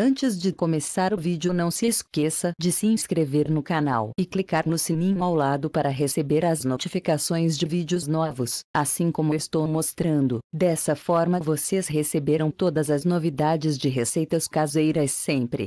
Antes de começar o vídeo não se esqueça de se inscrever no canal e clicar no sininho ao lado para receber as notificações de vídeos novos, assim como estou mostrando. Dessa forma vocês receberão todas as novidades de receitas caseiras sempre.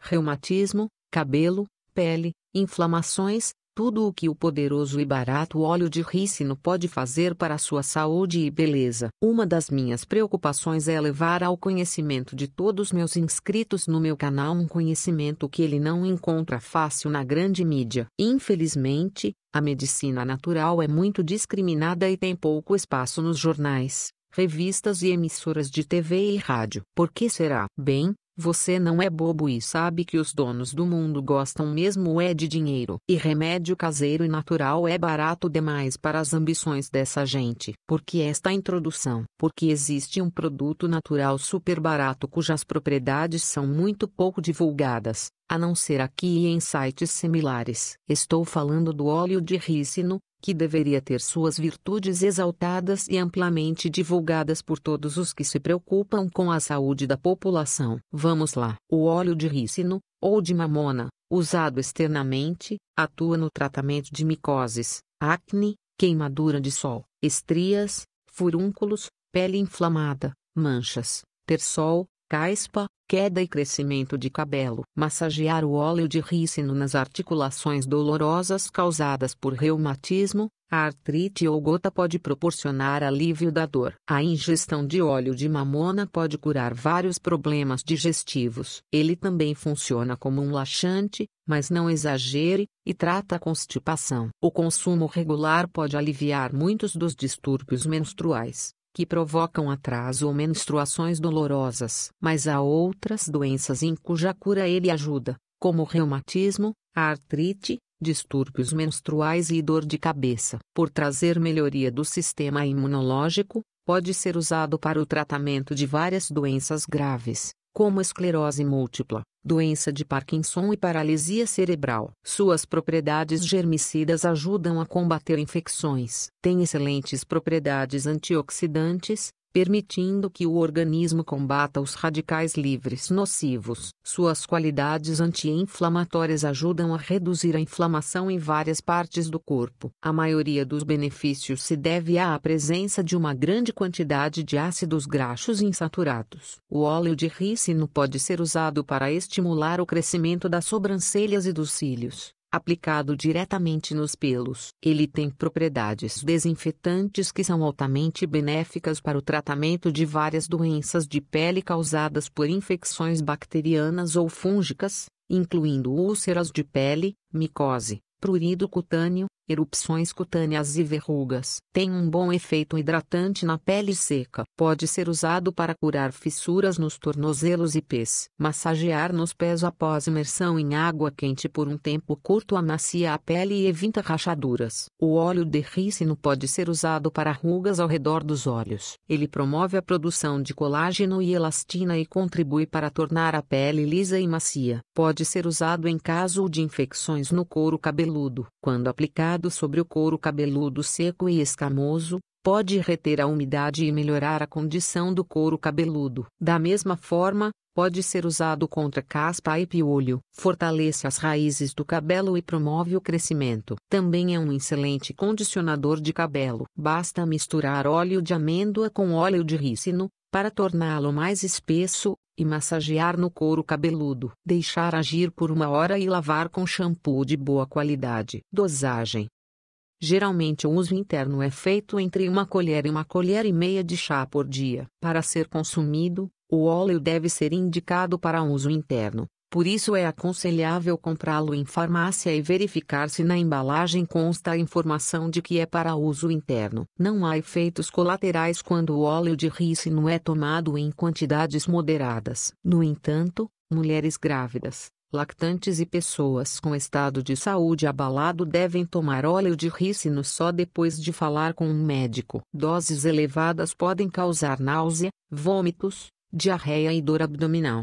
Reumatismo, cabelo, pele, inflamações, tudo o que o poderoso e barato óleo de rícino pode fazer para sua saúde e beleza. Uma das minhas preocupações é levar ao conhecimento de todos meus inscritos no meu canal um conhecimento que ele não encontra fácil na grande mídia. Infelizmente, a medicina natural é muito discriminada e tem pouco espaço nos jornais revistas e emissoras de TV e rádio. Por que será? Bem, você não é bobo e sabe que os donos do mundo gostam mesmo é de dinheiro. E remédio caseiro e natural é barato demais para as ambições dessa gente. Porque esta introdução? Porque existe um produto natural super barato cujas propriedades são muito pouco divulgadas, a não ser aqui e em sites similares. Estou falando do óleo de rícino, que deveria ter suas virtudes exaltadas e amplamente divulgadas por todos os que se preocupam com a saúde da população. Vamos lá. O óleo de rícino, ou de mamona, usado externamente, atua no tratamento de micoses, acne, queimadura de sol, estrias, furúnculos, pele inflamada, manchas, terçol caspa, queda e crescimento de cabelo. Massagear o óleo de rícino nas articulações dolorosas causadas por reumatismo, artrite ou gota pode proporcionar alívio da dor. A ingestão de óleo de mamona pode curar vários problemas digestivos. Ele também funciona como um laxante, mas não exagere, e trata a constipação. O consumo regular pode aliviar muitos dos distúrbios menstruais que provocam atraso ou menstruações dolorosas, mas há outras doenças em cuja cura ele ajuda, como reumatismo, artrite, distúrbios menstruais e dor de cabeça. Por trazer melhoria do sistema imunológico, pode ser usado para o tratamento de várias doenças graves, como esclerose múltipla, doença de Parkinson e paralisia cerebral. Suas propriedades germicidas ajudam a combater infecções. Tem excelentes propriedades antioxidantes, permitindo que o organismo combata os radicais livres nocivos. Suas qualidades anti-inflamatórias ajudam a reduzir a inflamação em várias partes do corpo. A maioria dos benefícios se deve à presença de uma grande quantidade de ácidos graxos insaturados. O óleo de ricino pode ser usado para estimular o crescimento das sobrancelhas e dos cílios aplicado diretamente nos pelos. Ele tem propriedades desinfetantes que são altamente benéficas para o tratamento de várias doenças de pele causadas por infecções bacterianas ou fúngicas, incluindo úlceras de pele, micose, prurido cutâneo, erupções cutâneas e verrugas. Tem um bom efeito hidratante na pele seca. Pode ser usado para curar fissuras nos tornozelos e pés. Massagear nos pés após imersão em água quente por um tempo curto amacia a pele e evita rachaduras. O óleo de rícino pode ser usado para rugas ao redor dos olhos. Ele promove a produção de colágeno e elastina e contribui para tornar a pele lisa e macia. Pode ser usado em caso de infecções no couro cabeludo. Quando aplicado aplicado sobre o couro cabeludo seco e escamoso, pode reter a umidade e melhorar a condição do couro cabeludo. Da mesma forma, pode ser usado contra caspa e piolho. Fortalece as raízes do cabelo e promove o crescimento. Também é um excelente condicionador de cabelo. Basta misturar óleo de amêndoa com óleo de rícino, para torná-lo mais espesso, e massagear no couro cabeludo. Deixar agir por uma hora e lavar com shampoo de boa qualidade. Dosagem: Geralmente o uso interno é feito entre uma colher e uma colher e meia de chá por dia. Para ser consumido, o óleo deve ser indicado para uso interno, por isso é aconselhável comprá-lo em farmácia e verificar se na embalagem consta a informação de que é para uso interno. Não há efeitos colaterais quando o óleo de rícino é tomado em quantidades moderadas. No entanto, mulheres grávidas, lactantes e pessoas com estado de saúde abalado devem tomar óleo de rícino só depois de falar com um médico. Doses elevadas podem causar náusea, vômitos, diarreia e dor abdominal.